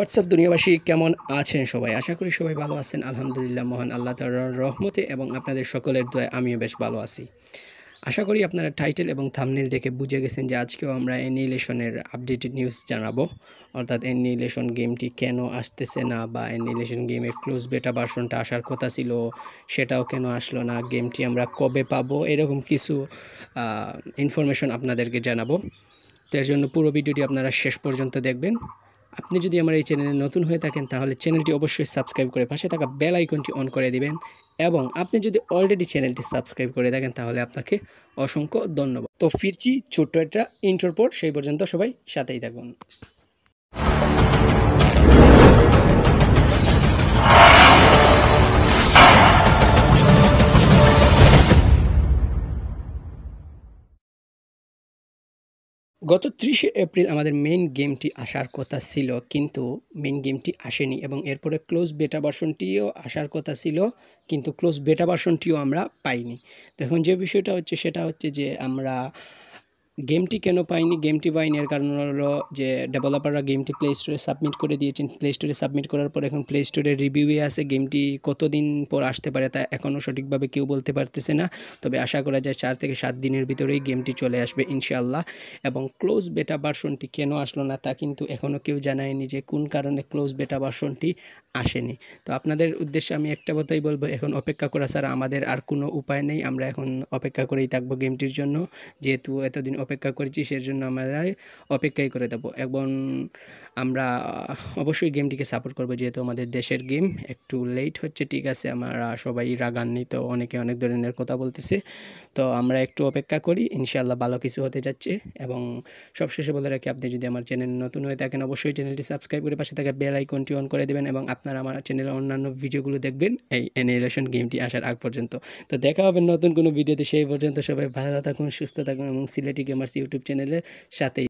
WhatsApp দুনিয়াবাসী কেমন আছেন সবাই আশা করি সবাই ভালো আছেন আলহামদুলিল্লাহ মহান আল্লাহ তার রহমতে এবং আপনাদের সকলের দয়া আমিও বেশ ভালো আছি আশা করি আপনারা টাইটেল এবং থামনেল দেখে বুঝে গেছেন যে আজকেও আমরা এনিলেশনের আপডেটেড নিউজ জানাবো অর্থাৎ এনিলেশন গেমটি কেন আসতেছে না বা এনিলেশন গেমের ক্লোজ বেটা বাসনটা আসার কথা ছিল সেটাও কেন আসলো না গেমটি আমরা কবে পাবো এরকম কিছু ইনফরমেশন আপনাদেরকে জানাবো তো এর জন্য পুরো ভিডিওটি আপনারা শেষ পর্যন্ত দেখবেন আপনি যদি আমার এই চ্যানেলে নতুন হয়ে থাকেন তাহলে চ্যানেলটি অবশ্যই সাবস্ক্রাইব করে পাশে থাকা বেল আইকনটি অন করে দিবেন এবং আপনি যদি অলরেডি চ্যানেলটি সাবস্ক্রাইব করে থাকেন তাহলে আপনাকে অসংখ্য ধন্যবাদ তো ফিরছি ছোট্ট একটা ইন্টারপোর্ট সেই পর্যন্ত সবাই সাথেই থাকুন গত ত্রিশে এপ্রিল আমাদের মেন গেমটি আসার কথা ছিল কিন্তু মেন গেমটি আসেনি এবং এরপরে ক্লোজ বেটা বাসনটিও আসার কথা ছিল কিন্তু ক্লোজ বেটা বাসনটিও আমরা পাইনি তো এখন যে বিষয়টা হচ্ছে সেটা হচ্ছে যে আমরা গেমটি কেন পাইনি গেমটি পাইনি এর কারণ হলো যে ডেভেলপাররা গেমটি প্লে স্টোরে সাবমিট করে দিয়েছেন প্লে স্টোরে সাবমিট করার পর এখন প্লে স্টোরে রিভিউয়ে আছে গেমটি কতদিন পর আসতে পারে তা এখনও সঠিকভাবে কেউ বলতে পারতেছে না তবে আশা করা যায় চার থেকে সাত দিনের ভিতরেই গেমটি চলে আসবে ইনশাআল্লাহ এবং ক্লোজ বেটা ভার্সনটি কেন আসলো না তা কিন্তু এখনও কেউ জানায়নি যে কোন কারণে ক্লোজ বেটা ভার্সনটি আসেনি তো আপনাদের উদ্দেশ্যে আমি একটা কথাই বলবো এখন অপেক্ষা করা ছাড়া আমাদের আর কোনো উপায় নেই আমরা এখন অপেক্ষা করেই থাকবো গেমটির জন্য যেহেতু এতদিন অপেক্ষা করেছি সেজন্য আমরা অপেক্ষাই করে দেবো এবং আমরা অবশ্যই গেমটিকে সাপোর্ট করবো যেহেতু আমাদের দেশের গেম একটু লেট হচ্ছে ঠিক আছে আমরা সবাই রাগান্বিত অনেকে অনেক ধরনের কথা বলতেছে তো আমরা একটু অপেক্ষা করি ইনশাআল্লাহ ভালো কিছু হতে যাচ্ছে এবং সবশেষে বলে রাখি আপনি যদি আমার চ্যানেল নতুন হয়ে থাকেন অবশ্যই চ্যানেলটি সাবস্ক্রাইব করে পাশে থাকা বেল আইকনটি অন করে দেবেন এবং আপনারা আমার চ্যানেলের অন্যান্য ভিডিওগুলো দেখবেন এই অ্যানিলেশন গেমটি আসার আগ পর্যন্ত তো দেখা হবে নতুন কোনো ভিডিওতে সেই পর্যন্ত সবাই ভালো থাকুন সুস্থ থাকুন এবং সিলেটি গেম কমার্স ইউটিউব চ্যানেলের সাথেই